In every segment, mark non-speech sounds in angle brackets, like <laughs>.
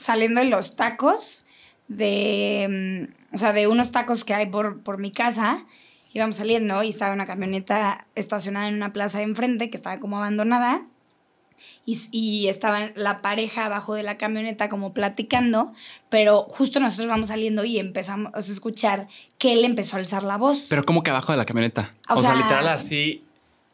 saliendo de los tacos, de, mm, o sea, de unos tacos que hay por, por mi casa, íbamos saliendo y estaba una camioneta estacionada en una plaza de enfrente que estaba como abandonada. Y, estaba la pareja abajo de la camioneta como platicando, pero justo nosotros vamos saliendo y empezamos a escuchar que él empezó a alzar la voz. Pero cómo que abajo de la camioneta. O, sea, literal así,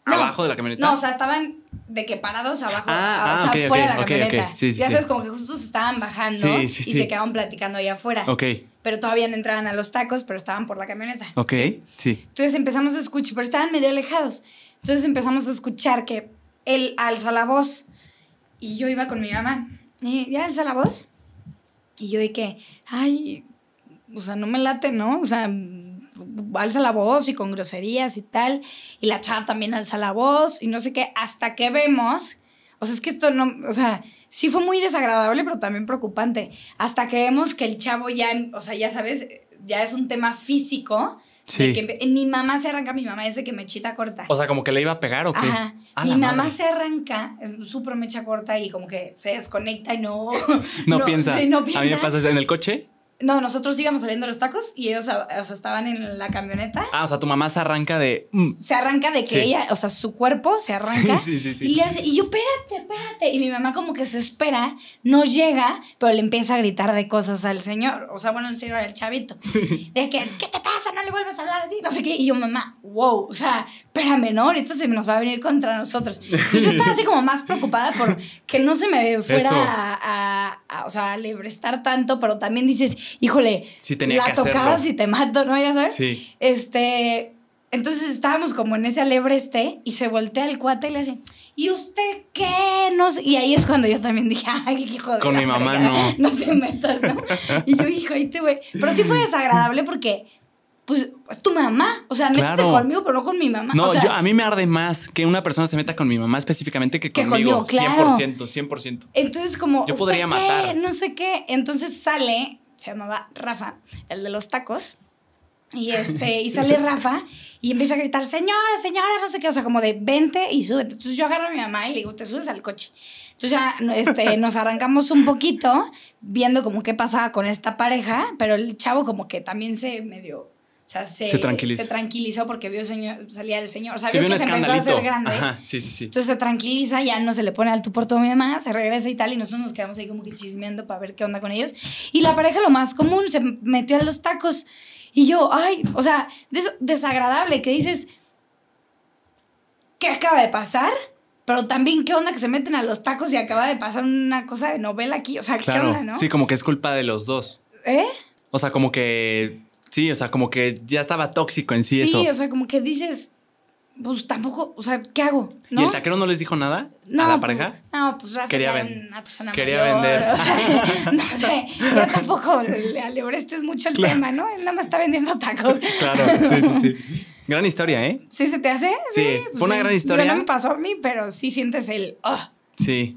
abajo de la camioneta. No, o sea, estaban de que parados abajo, ah, ah, sea, fuera de la camioneta. ya sabes, como que justo se estaban bajando y se quedaban platicando ahí afuera. Ok. Pero todavía no entraban a los tacos, pero estaban por la camioneta. Ok, sí. Entonces empezamos a escuchar, pero estaban medio alejados. Entonces empezamos a escuchar que él alza la voz. Y yo iba con mi mamá. Y alza la voz. Y yo dije ay, o sea, no me late, ¿no? O sea, alza la voz y con groserías y tal, y la chava también alza la voz y no sé qué, hasta que vemos, o sea, es que esto no, o sea, sí fue muy desagradable, pero también preocupante, hasta que vemos que el chavo ya, o sea, ya sabes, ya es un tema físico. Sí. mi mamá se arranca, mi mamá es de que chita corta. O sea, como que le iba a pegar o qué. Ajá. mi mamá se arranca, es súper mecha corta y como que se desconecta y no. <laughs> <laughs> No, piensa. Sí, no piensa. A mí me pasa en el coche no, nosotros íbamos saliendo los tacos y ellos o sea, estaban en la camioneta. Ah, o sea, tu mamá se arranca de. Mm. Se arranca de que ella, o sea, su cuerpo se arranca. Sí, sí, y y yo, espérate, espérate. Y mi mamá, como que se espera, no llega, pero le empieza a gritar de cosas al señor. O sea, bueno, el señor, el chavito. De que, ¿qué te pasa? No le vuelves a hablar así, no sé qué. Y yo, mamá, wow, o sea, espérame, ¿no? Ahorita se nos va a venir contra nosotros. Entonces yo estaba así como más preocupada por que no se me fuera a, o sea, alebrestar tanto, pero también dices, híjole, si tenía la que y te mato, ¿no? Ya sabes. Sí. Este, entonces estábamos como en ese alebre este y se voltea el cuate y le hace, ¿y usted qué? nos Y ahí es cuando yo también dije, ay, qué joder. Con mi mamá no. <laughs> No te metas, ¿no? y yo, hijo, ahí te voy. Pero sí fue desagradable porque pues es tu mamá. O sea, métete conmigo, pero no con mi mamá. No, a mí me arde más que una persona se meta con mi mamá específicamente que, conmigo. 100%, 100%. Entonces, como. Yo podría matar. No sé qué. Entonces sale, se llamaba Rafa, el de los tacos. Y, este, y <laughs> sale Rafa y empieza a gritar, señora, señora, no sé qué, o sea, como de vente y sube. Entonces yo agarro a mi mamá y le digo, te subes al coche. Entonces ya este, <laughs> nos arrancamos un poquito viendo como qué pasaba con esta pareja, pero el chavo como que también se medio o sea, se, tranquilizó. porque vio señor, salía el señor. O sea, vio que se empezó a hacer grande. Entonces se tranquiliza, ya no se le pone al por todo mi mamá, se regresa y tal. Y nosotros nos quedamos ahí como que chismeando para ver qué onda con ellos. Y la pareja, lo más común, se metió a los tacos. Y yo, ay, o sea, desagradable que dices, ¿qué acaba de pasar? Pero también, ¿qué onda que se meten a los tacos y acaba de pasar una cosa de novela aquí? O sea, ¿qué onda, no? Sí, como que es culpa de los dos. ¿Eh? O sea, como que Sí, o sea, como que ya estaba tóxico en sí, sí eso. Sí, o sea, como que dices, pues tampoco, o sea, ¿qué hago? ¿no? ¿Y el taquero no les dijo nada a la pareja? Pues, no, pues Rafa quería era una persona Quería vender. O sea, <laughs> no sé, yo tampoco le, le mucho el tema, ¿no? Él nada más está vendiendo tacos. <laughs> Claro, sí, sí, sí. Gran historia, ¿eh? ¿Sí se te hace? Sí, fue una pues, gran historia. no me pasó a mí, pero sí sientes el... Oh. Sí.